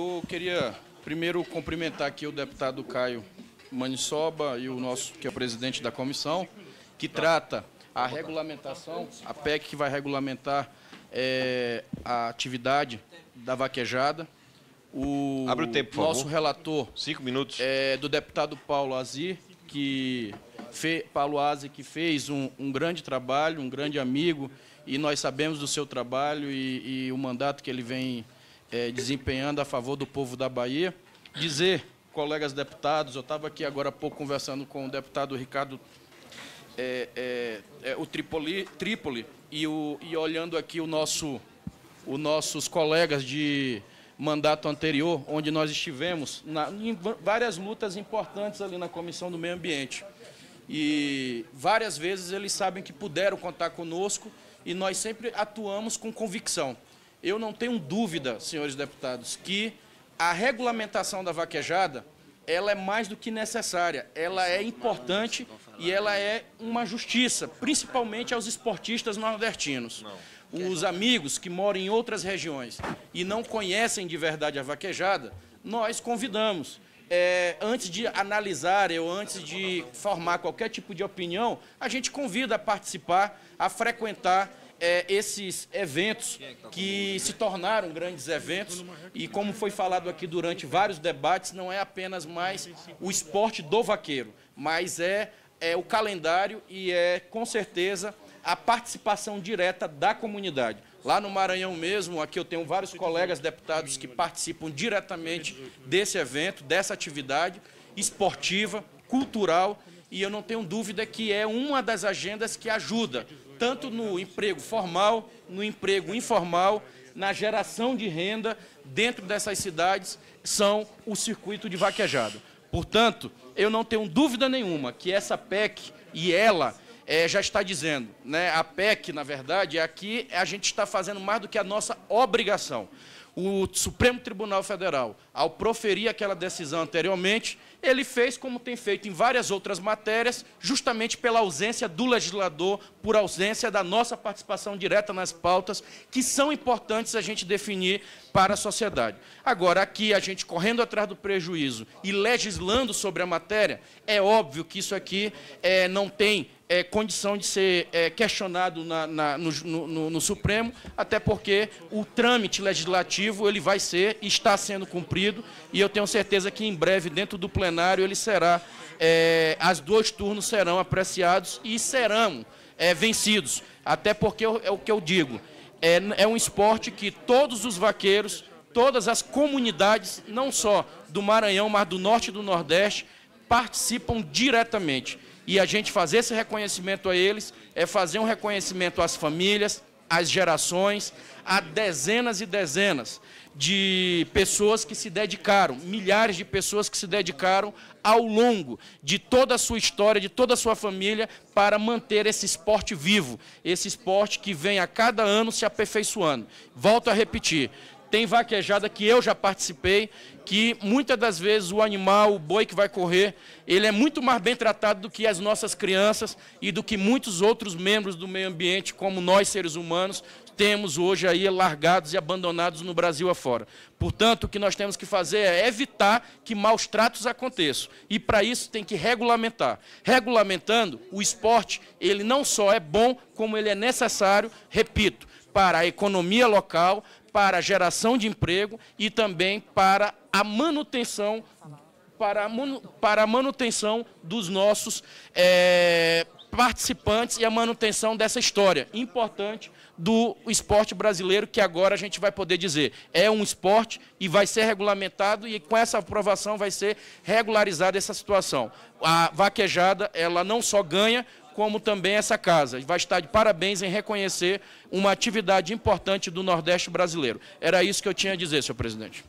Eu queria primeiro cumprimentar aqui o deputado Caio Manisoba e o nosso, que é o presidente da comissão, que trata a regulamentação, a PEC que vai regulamentar é, a atividade da vaquejada. O Abre o tempo, por nosso favor. relator. Cinco minutos. É, do deputado Paulo Azir, que fe, Paulo Azir, que fez um, um, grande trabalho, um grande amigo, e nós sabemos do seu trabalho e, e o mandato que ele vem é, desempenhando a favor do povo da Bahia. Dizer, colegas deputados, eu estava aqui agora há pouco conversando com o deputado Ricardo é, é, é, o Tripoli, Trípoli e, o, e olhando aqui o nosso, os nossos colegas de mandato anterior, onde nós estivemos na, em várias lutas importantes ali na Comissão do Meio Ambiente. E várias vezes eles sabem que puderam contar conosco e nós sempre atuamos com convicção. Eu não tenho dúvida, senhores deputados, que a regulamentação da vaquejada ela é mais do que necessária, ela é importante e ela é uma justiça, principalmente aos esportistas nordestinos. Os amigos que moram em outras regiões e não conhecem de verdade a vaquejada, nós convidamos. É, antes de analisar ou antes de formar qualquer tipo de opinião, a gente convida a participar, a frequentar, é, esses eventos que se tornaram grandes eventos e como foi falado aqui durante vários debates, não é apenas mais o esporte do vaqueiro, mas é, é o calendário e é, com certeza, a participação direta da comunidade. Lá no Maranhão mesmo, aqui eu tenho vários colegas deputados que participam diretamente desse evento, dessa atividade esportiva, cultural, e eu não tenho dúvida que é uma das agendas que ajuda tanto no emprego formal, no emprego informal, na geração de renda dentro dessas cidades, são o circuito de vaquejada. Portanto, eu não tenho dúvida nenhuma que essa PEC e ela é, já está dizendo, né? a PEC, na verdade, é aqui a gente está fazendo mais do que a nossa obrigação o Supremo Tribunal Federal, ao proferir aquela decisão anteriormente, ele fez como tem feito em várias outras matérias, justamente pela ausência do legislador, por ausência da nossa participação direta nas pautas, que são importantes a gente definir para a sociedade. Agora, aqui, a gente correndo atrás do prejuízo e legislando sobre a matéria, é óbvio que isso aqui é, não tem é, condição de ser é, questionado na, na, no, no, no, Supremo, até porque o trâmite legislativo ele vai ser, está sendo cumprido, e eu tenho certeza que em breve, dentro do plenário, ele será, é, as dois turnos serão apreciados e serão é, vencidos. Até porque eu, é o que eu digo, é, é um esporte que todos os vaqueiros, todas as comunidades, não só do Maranhão, mas do Norte e do Nordeste, participam diretamente. E a gente fazer esse reconhecimento a eles é fazer um reconhecimento às famílias, às gerações, a dezenas e dezenas de pessoas que se dedicaram, milhares de pessoas que se dedicaram ao longo de toda a sua história, de toda a sua família, para manter esse esporte vivo, esse esporte que vem a cada ano se aperfeiçoando. Volto a repetir: tem vaquejada que eu já participei, que muitas das vezes o animal, o boi que vai correr, ele é muito mais bem tratado do que as nossas crianças e do que muitos outros membros do meio ambiente, como nós seres humanos, temos hoje aí largados e abandonados no Brasil afora. Portanto, o que nós temos que fazer é evitar que maus tratos aconteçam. E para isso tem que regulamentar. Regulamentando, o esporte, ele não só é bom, como ele é necessário, repito, para a economia local, para a geração de emprego e também para a manutenção para a, manu, para a manutenção dos nossos é, participantes e a manutenção dessa história importante do esporte brasileiro, que agora a gente vai poder dizer é um esporte e vai ser regulamentado e com essa aprovação vai ser regularizada essa situação. A vaquejada, ela não só ganha como também essa casa. Vai estar de parabéns em reconhecer uma atividade importante do Nordeste brasileiro. Era isso que eu tinha a dizer, senhor presidente.